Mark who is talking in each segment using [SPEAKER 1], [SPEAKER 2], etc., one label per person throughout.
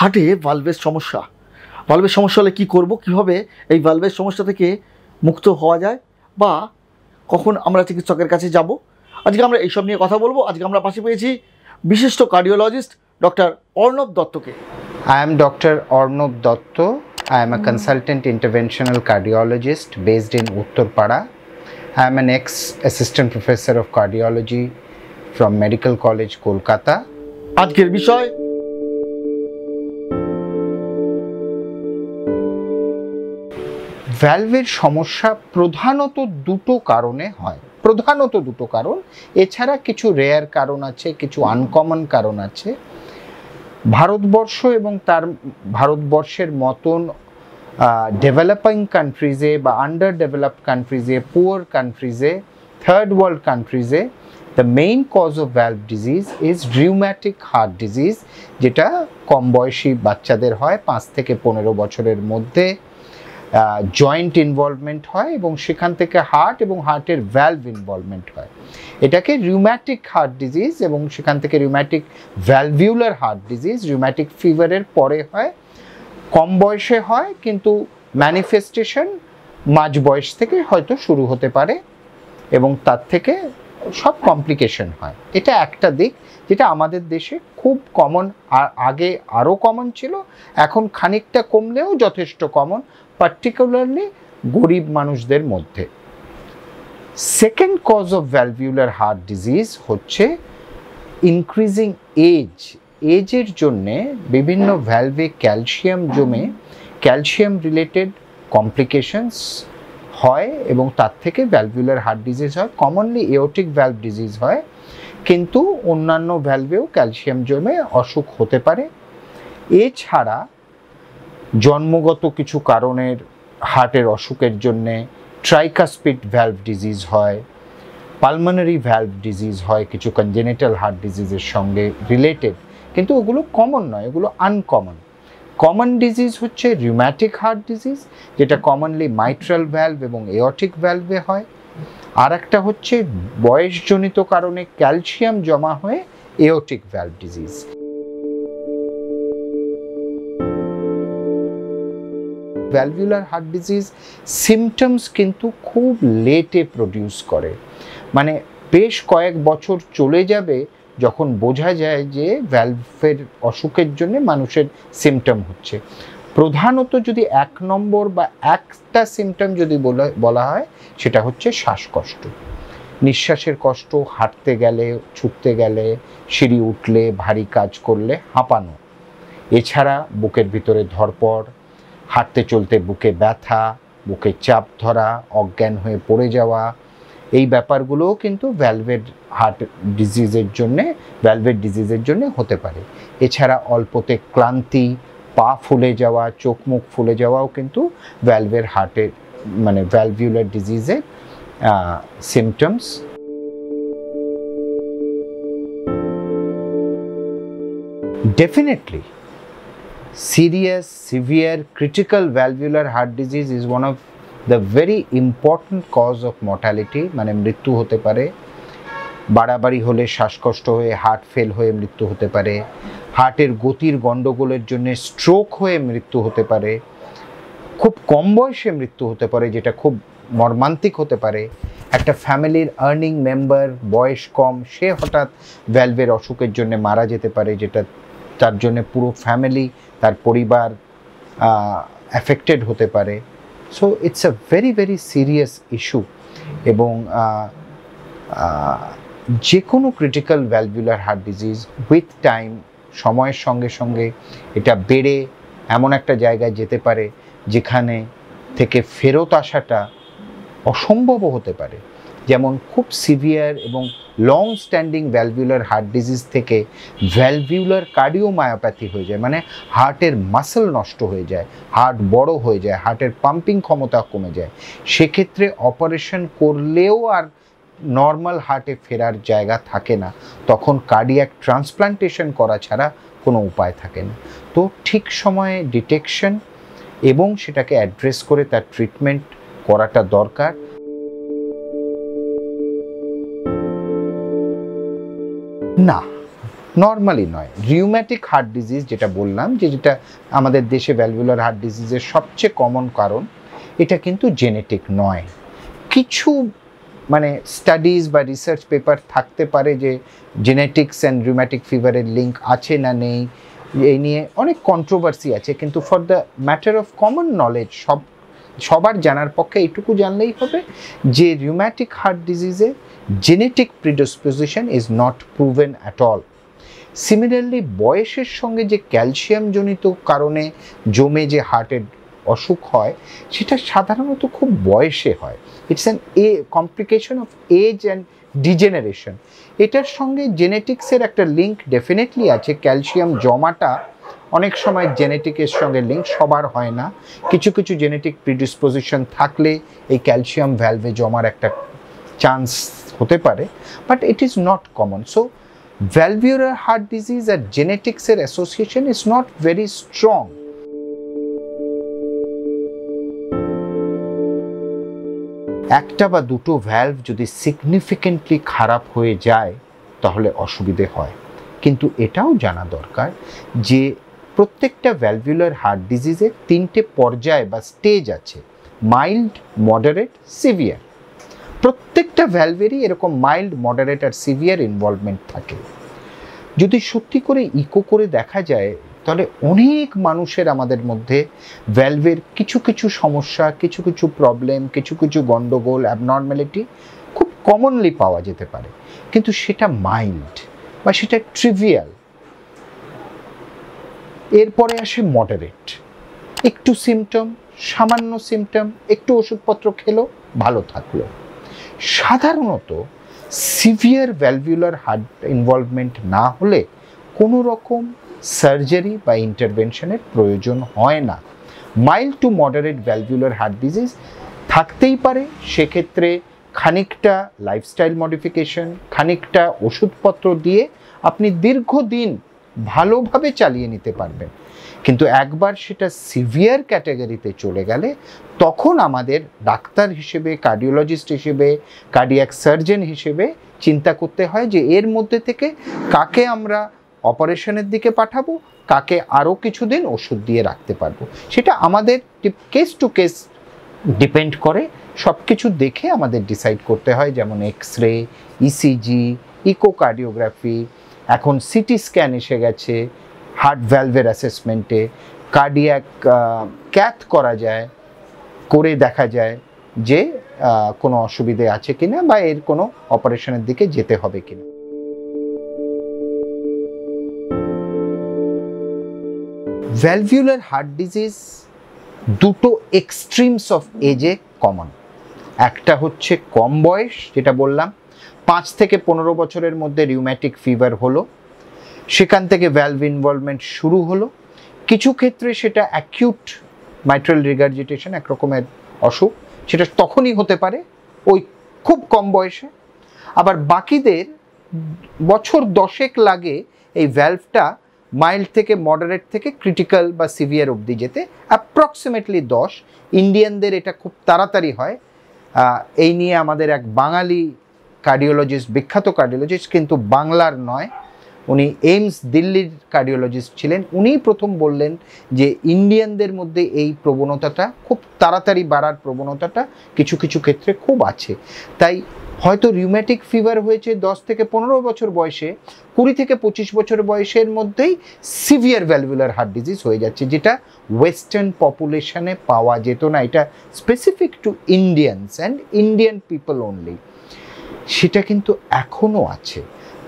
[SPEAKER 1] হাটে ভালভের সমস্যা ভালভের সমস্যা হলে কী করবো কীভাবে এই ভালভের সমস্যা থেকে মুক্ত হওয়া যায় বা কখন আমরা চিকিৎসকের কাছে যাব আজকে আমরা এইসব নিয়ে কথা বলবো আজকে আমরা পাশে পেয়েছি বিশিষ্ট কার্ডিওলজিস্ট ডক্টর অর্ণব দত্তকে I am doctor Arnab Dutta I am a consultant interventional cardiologist based in Uttarpara I am an ex assistant professor of cardiology from medical college Kolkata আজকের বিষয় ভ্যালভের সমস্যা প্রধানত দুটো কারণে হয় প্রধানত দুটো কারণ এছাড়া কিছু রেয়ার কারণ আছে কিছু আনকমন কারণ আছে ভারতবর্ষ এবং তার ভারতবর্ষের মতন ডেভেলপিং কান্ট্রিজে বা আন্ডার ডেভেলপ কান্ট্রিজে পুয়ার কান্ট্রিজে থার্ড ওয়ার্ল্ড কান্ট্রিজে the main cause of valve disease is rheumatic heart disease যেটা কম বয়সী বাচ্চাদের হয় পাঁচ থেকে পনেরো বছরের মধ্যে জয়েন্ট ইনভলভমেন্ট হয় এবং সেখান থেকে হার্ট এবং হার্টের ভ্যালভ ইনভলভমেন্ট হয় এটাকে রিউম্যাটিক হার্ট ডিজিজ এবং সেখান থেকে rheumatic valvular heart disease rheumatic ফিভারের পরে হয় কম বয়সে হয় কিন্তু ম্যানিফেস্টেশন মাঝ বয়স থেকে হয়তো শুরু হতে পারে এবং তার থেকে সব কমপ্লিকেশন হয় এটা একটা দিক যেটা আমাদের দেশে খুব কমন আর আগে আরও কমন ছিল এখন খানিকটা কমলেও যথেষ্ট কমন পার্টিকুলারলি গরিব মানুষদের মধ্যে second cause of valvular heart disease হচ্ছে ইনক্রিজিং এজ এজের জন্যে বিভিন্ন ভ্যালভে ক্যালসিয়াম জমে ক্যালসিয়াম রিলেটেড কমপ্লিকেশনস হয় এবং তার থেকে ভ্যালভিউলার হার্ট ডিজিজ হয় কমনলি এওটিক ভ্যালভ ডিজিজ হয় কিন্তু অন্যান্য ভ্যালভেও ক্যালসিয়াম জমে অসুখ হতে পারে এছাড়া জন্মগত কিছু কারণের হার্টের অসুখের জন্যে ট্রাইকাসপিড ভ্যালভ ডিজিজ হয় পালমানারি ভ্যালভ ডিজিজ হয় কিছু কনজেনেটাল হার্ট ডিজিজের সঙ্গে রিলেটেড কিন্তু ওগুলো কমন নয় এগুলো আনকমন কমন ডিজিজ হচ্ছে রিউম্যাটিক হার্ট ডিজিজ যেটা কমনলি মাইট্রাল ভ্যালভ এবং এওটিক ভ্যালভে হয় আর একটা হচ্ছে বয়সজনিত কারণে ক্যালসিয়াম জমা হয়ে aortic valve disease valvular heart disease symptoms কিন্তু খুব লেটে প্রডিউস করে মানে বেশ কয়েক বছর চলে যাবে যখন বোঝা যায় যে ভ্যালভের অসুখের জন্য মানুষের সিমটম হচ্ছে প্রধানত যদি এক নম্বর বা একটা সিমটম যদি বলা হয় সেটা হচ্ছে শ্বাসকষ্ট নিঃশ্বাসের কষ্ট হাঁটতে গেলে ছুটতে গেলে সিঁড়ি উঠলে ভারী কাজ করলে হাঁপানো এছাড়া বুকের ভিতরে ধরপড় হাঁটতে চলতে বুকে ব্যথা বুকে চাপ ধরা অজ্ঞান হয়ে পড়ে যাওয়া এই ব্যাপারগুলোও কিন্তু ভ্যালভেড হার্ট ডিজিজের জন্যে ভ্যালভেড ডিজিজের জন্যে হতে পারে এছাড়া অল্পতে ক্লান্তি পা ফুলে যাওয়া চোখ মুখ ফুলে যাওয়াও কিন্তু ভ্যালভের হার্টের মানে ভ্যালভিউলার ডিজিজের symptoms definitely serious, severe, critical valvular heart disease is one of the very important cause of mortality মানে মৃত্যু হতে পারে বাড়াবাড়ি হলে শ্বাসকষ্ট হয়ে হার্ট ফেল হয়ে মৃত্যু হতে পারে হার্টের গতির গণ্ডগোলের জন্য স্ট্রোক হয়ে মৃত্যু হতে পারে খুব কম বয়সে মৃত্যু হতে পারে যেটা খুব মর্মান্তিক হতে পারে একটা ফ্যামিলির আর্নিং মেম্বার বয়স কম সে হঠাৎ ভ্যালভের অসুখের জন্য মারা যেতে পারে যেটা তার জন্য পুরো ফ্যামিলি তার পরিবার অ্যাফেক্টেড হতে পারে so it's a very very serious issue এবং যে কোনো critical valvular heart disease with time সময়ের সঙ্গে সঙ্গে এটা বেড়ে এমন একটা জায়গায় যেতে পারে যেখানে থেকে ফেরত আসাটা অসম্ভবও হতে পারে যেমন খুব সিভিয়ার এবং long standing valvular heart disease থেকে ভ্যালভিউলার কার্ডিওমায়োপ্যাথি হয়ে যায় মানে হার্টের মাসেল নষ্ট হয়ে যায় হার্ট বড় হয়ে যায় হার্টের পাম্পিং ক্ষমতা কমে যায় সেক্ষেত্রে অপারেশন করলেও আর নর্মাল হার্টে ফেরার জায়গা থাকে না তখন কার্ডিয়াক ট্রান্সপ্লান্টেশন করা ছাড়া কোনো উপায় থাকে না তো ঠিক সময়ে ডিটেকশন এবং সেটাকে অ্যাড্রেস করে তার ট্রিটমেন্ট করাটা দরকার না নর্মালি নয় রিউম্যাটিক হার্ট ডিজিজ যেটা বললাম যে যেটা আমাদের দেশে ভ্যালভুলার হার্ট ডিজিজের সবচেয়ে কমন কারণ এটা কিন্তু জেনেটিক নয় কিছু মানে স্টাডিজ বা রিসার্চ পেপার থাকতে পারে যে জেনেটিক্স অ্যান্ড রিউম্যাটিক ফিভারের লিঙ্ক আছে না নেই এই নিয়ে অনেক কন্ট্রোভার্সি আছে কিন্তু for the matter of common knowledge সব সবার জানার পক্ষে এইটুকু জানলেই হবে যে রিউম্যাটিক হার্ট ডিজিজে genetic predisposition is not proven at all similarly বয়সের সঙ্গে যে ক্যালসিয়ামজনিত কারণে জমে যে হার্টের অসুখ হয় সেটা সাধারণত খুব বয়সে হয় it's an a complication of age and degeneration এটার সঙ্গে জেনেটিক্সের একটা লিঙ্ক ডেফিনেটলি আছে ক্যালসিয়াম জমাটা অনেক সময় জেনেটিকের সঙ্গে লিঙ্ক সবার হয় না কিছু কিছু জেনেটিক প্রিডিসপোজিশন থাকলে এই ক্যালসিয়াম ভ্যালভে জমার একটা চান্স হতে পারে but it is not common so valvular heart disease আর জেনেটিক্সের association is not very strong একটা বা দুটো ভ্যালভ যদি সিগনিফিকেন্টলি খারাপ হয়ে যায় তাহলে অসুবিধে হয় কিন্তু এটাও জানা দরকার যে প্রত্যেকটা ভ্যালভিউলার হার্ট ডিজিজের তিনটে পর্যায় বা স্টেজ আছে মাইল্ড মডারেট সিভিয়ার প্রত্যেকটা ভ্যালভেরই এরকম মাইল্ড মডারেট আর সিভিয়ার ইনভলভমেন্ট থাকে যদি সত্যি করে ইকো করে দেখা যায় তাহলে অনেক মানুষের আমাদের মধ্যে ভ্যালভের কিছু কিছু সমস্যা কিছু কিছু প্রবলেম কিছু কিছু গণ্ডগোল অ্যাবনর্ম্যালিটি খুব কমনলি পাওয়া যেতে পারে কিন্তু সেটা মাইল্ড বা সেটা ট্রিভিয়াল এরপরে আসে মডারেট একটু সিমটম সামান্য সিমটম একটু ওষুধপত্র খেলো ভালো থাকলো সাধারণত সিভিয়ার ভ্যালভিউলার হার্ট ইনভলভমেন্ট না হলে কোনো রকম সার্জারি বা ইন্টারভেনশনের প্রয়োজন হয় না mild to moderate valvular heart disease থাকতেই পারে সেক্ষেত্রে খানিকটা লাইফস্টাইল মডিফিকেশন খানিকটা ওষুধপত্র দিয়ে আপনি দীর্ঘদিন ভালোভাবে চালিয়ে নিতে পারবেন কিন্তু একবার সেটা সিভিয়ার ক্যাটাগরিতে চলে গেলে তখন আমাদের ডাক্তার হিসেবে কার্ডিওলজিস্ট হিসেবে কার্ডিয়াক সার্জন হিসেবে চিন্তা করতে হয় যে এর মধ্যে থেকে কাকে আমরা অপারেশনের দিকে পাঠাবো কাকে আরও কিছুদিন ওষুধ দিয়ে রাখতে পারবো সেটা আমাদের কেস টু কেস ডিপেন্ড করে সব কিছু দেখে আমাদের ডিসাইড করতে হয় যেমন এক্স রে ইসিজি ইকোকার্ডিওগ্রাফি এখন সিটি স্ক্যান এসে গেছে হার্ট ভ্যালভের অ্যাসেসমেন্টে কার্ডিয়াক ক্যাথ করা যায় করে দেখা যায় যে কোনো অসুবিধে আছে কিনা বা এর কোনো অপারেশনের দিকে যেতে হবে কিনা ভ্যালভিউলার হার্ট ডিজিজ দুটো এক্সট্রিমস অফ এজে কমন একটা হচ্ছে কম বয়স যেটা বললাম পাঁচ থেকে পনেরো বছরের মধ্যে রিউম্যাটিক ফিভার হলো সেখান থেকে ভ্যালভ ইনভলভমেন্ট শুরু হলো কিছু ক্ষেত্রে সেটা অ্যাকিউট মাইট্রাল রিগার্জিটেশন এক রকমের অসুখ সেটা তখনই হতে পারে ওই খুব কম বয়সে আবার বাকিদের বছর দশেক লাগে এই ভ্যালভটা মাইল্ড থেকে মডারেট থেকে ক্রিটিক্যাল বা সিভিয়ার অবধি যেতে অ্যাপ্রক্সিমেটলি দশ ইন্ডিয়ানদের এটা খুব তাড়াতাড়ি হয় এই নিয়ে আমাদের এক বাঙালি কার্ডিওলজিস্ট বিখ্যাত কার্ডিওলজিস্ট কিন্তু বাংলার নয় উনি এইমস দিল্লির কার্ডিওলজিস্ট ছিলেন উনিই প্রথম বললেন যে ইন্ডিয়ানদের মধ্যে এই প্রবণতাটা খুব তাড়াতাড়ি বাড়ার প্রবণতাটা কিছু কিছু ক্ষেত্রে খুব আছে তাই হয়তো রিউম্যাটিক ফিভার হয়েছে দশ থেকে পনেরো বছর বয়সে কুড়ি থেকে পঁচিশ বছর বয়সের মধ্যেই সিভিয়ার ভ্যালভুলার হার্ট ডিজিজ হয়ে যাচ্ছে যেটা ওয়েস্টার্ন পপুলেশনে পাওয়া যেত না এটা specific to Indians and Indian people only সেটা কিন্তু এখনও আছে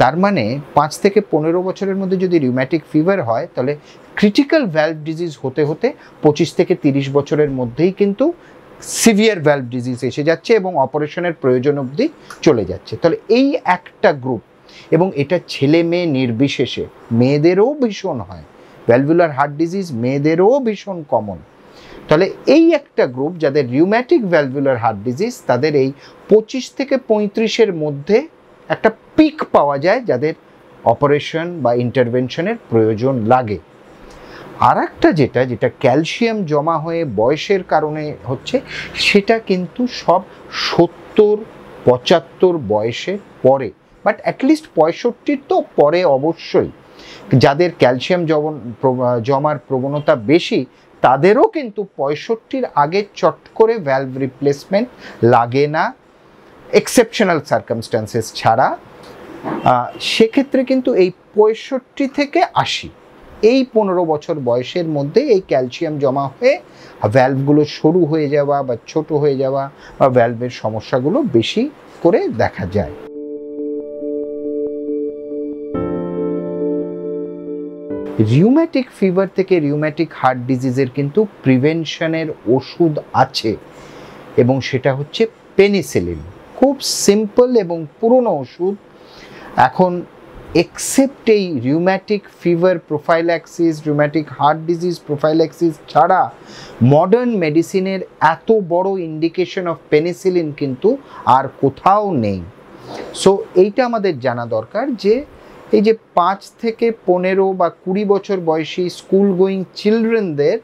[SPEAKER 1] তার মানে পাঁচ থেকে পনেরো বছরের মধ্যে যদি রিউম্যাটিক ফিভার হয় তাহলে ক্রিটিক্যাল ভ্যাল্ভ ডিজিজ হতে হতে পঁচিশ থেকে তিরিশ বছরের মধ্যেই কিন্তু সিভিয়ার ভ্যাল্ভ ডিজিজ এসে যাচ্ছে এবং অপারেশনের প্রয়োজন অবধি চলে যাচ্ছে তাহলে এই একটা গ্রুপ এবং এটা ছেলে মেয়ে নির্বিশেষে মেয়েদেরও ভীষণ হয় ভ্যালভুলার হার্ট ডিজিজ মেয়েদেরও ভীষণ কমন তাহলে এই একটা গ্রুপ যাদের রিউম্যাটিক ভ্যালভুলার হার্ট ডিজিজ তাদের এই পঁচিশ থেকে পঁয়ত্রিশের মধ্যে একটা পিক পাওয়া যায় যাদের অপারেশন বা ইন্টারভেনশনের প্রয়োজন লাগে আর একটা যেটা যেটা ক্যালসিয়াম জমা হয়ে বয়সের কারণে হচ্ছে সেটা কিন্তু সব সত্তর পঁচাত্তর বয়সে পরে বাট অ্যাটলিস্ট পঁয়ষট্টির তো পরে অবশ্যই যাদের ক্যালসিয়াম জবন জমার প্রবণতা বেশি তাদেরও কিন্তু পঁয়ষট্টির আগে চট করে ভ্যালভ রিপ্লেসমেন্ট লাগে না এক্সেপশনাল সার্কামস্ট্যান্সেস ছাড়া সেক্ষেত্রে কিন্তু এই পঁয়ষট্টি থেকে আশি এই পনেরো বছর বয়সের মধ্যে এই ক্যালসিয়াম জমা হয়ে ভ্যালভগুলো সরু হয়ে যাওয়া বা ছোট হয়ে যাওয়া বা ভ্যালভের সমস্যাগুলো বেশি করে দেখা যায় রিউম্যাটিক ফিভার থেকে রিউম্যাটিক হার্ট ডিজিজের কিন্তু প্রিভেনশনের ওষুধ আছে এবং সেটা হচ্ছে পেনিসিলিন খুব সিম্পল এবং পুরনো ওষুধ এখন এক্সেপ্ট এই rheumatic fever prophylaxis rheumatic heart disease prophylaxis ছাড়া মডার্ন মেডিসিনের এত বড় ইন্ডিকেশন অফ পেনিসিলিন কিন্তু আর কোথাও নেই সো এইটা আমাদের জানা দরকার যে এই যে পাঁচ থেকে পনেরো বা কুড়ি বছর বয়সী স্কুল গোয়িং চিলড্রেনদের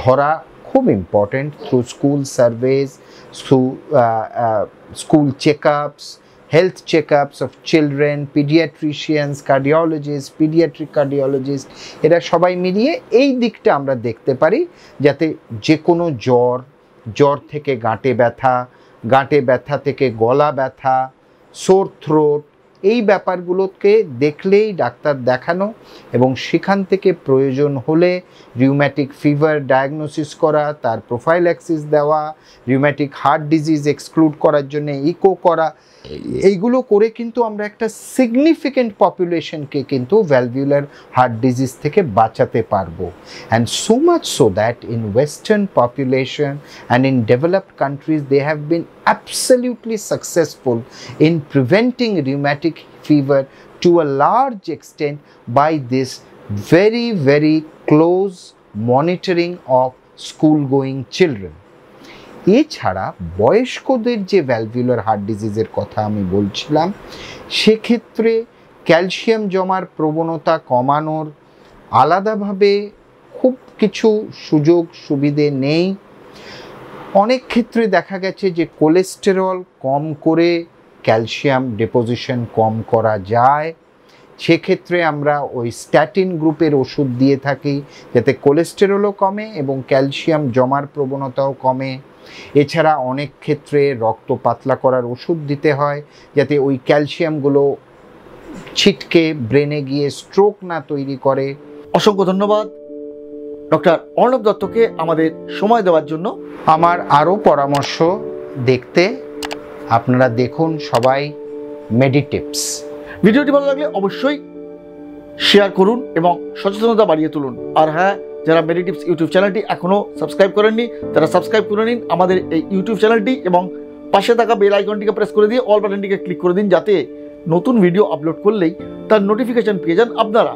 [SPEAKER 1] ধরা খুব important through school surveys through school check ups health check ups of children paediatricians cardiologist paediatric cardiologist এরা সবাই মিলিয়ে এই দিকটা আমরা দেখতে পারি যাতে যে কোনো জ্বর জ্বর থেকে গাঁটে ব্যথা গাঁটে ব্যথা থেকে গলা ব্যথা সোর থ্রোট এই ব্যাপারগুলোকে দেখলেই ডাক্তার দেখানো এবং সেখান থেকে প্রয়োজন হলে রিউম্যাটিক ফিভার ডায়াগনোসিস করা তার প্রোফাইল অ্যাক্সিস দেওয়া রিউম্যাটিক হার্ট ডিজিজ এক্সক্লুড করার জন্য ইকো করা এইগুলো করে কিন্তু আমরা একটা সিগনিফিকেন্ট পপুলেশনকে কিন্তু ভ্যালভিউলার হার্ট ডিজিজ থেকে বাঁচাতে পারবো and so much so that in western population and in developed countries they have been absolutely successful in preventing rheumatic hemorrhagic fever to a large extent by this very, very close monitoring of school going children এছাড়া বয়স্কদের যে ভ্যালভিউলার heart ডিজিজের কথা আমি বলছিলাম সেক্ষেত্রে calcium জমার প্রবণতা কমানোর আলাদাভাবে খুব কিছু সুযোগ সুবিধে নেই অনেক ক্ষেত্রে দেখা গেছে যে কোলেস্টেরল কম করে ক্যালসিয়াম ডিপোজিশন কম করা যায় সেক্ষেত্রে আমরা ওই স্ট্যাটিন গ্রুপের ওষুধ দিয়ে থাকি যাতে কোলেস্টেরলও কমে এবং ক্যালসিয়াম জমার প্রবণতাও কমে এছাড়া অনেক ক্ষেত্রে রক্ত পাতলা করার ওষুধ দিতে হয় যাতে ওই ক্যালসিয়ামগুলো ছিটকে ব্রেনে গিয়ে স্ট্রোক না তৈরি করে অসংখ্য ধন্যবাদ ডক্টর অর্ণব দত্তকে আমাদের সময় দেওয়ার জন্য আমার আরও পরামর্শ দেখতে আপনারা দেখুন সবাই মেডিটিপস ভিডিওটি ভালো লাগলে অবশ্যই শেয়ার করুন এবং সচেতনতা বাড়িয়ে তুলুন আর হ্যাঁ যারা মেডিটিপস ইউটিউব চ্যানেলটি এখনও সাবস্ক্রাইব করেননি তারা সাবস্ক্রাইব করে নিন আমাদের এই ইউটিউব চ্যানেলটি এবং পাশে থাকা বেল আইকনটিকে প্রেস করে দিয়ে অল বাটনটিকে ক্লিক করে দিন যাতে নতুন ভিডিও আপলোড করলেই তার নোটিফিকেশান পেয়ে যান আপনারা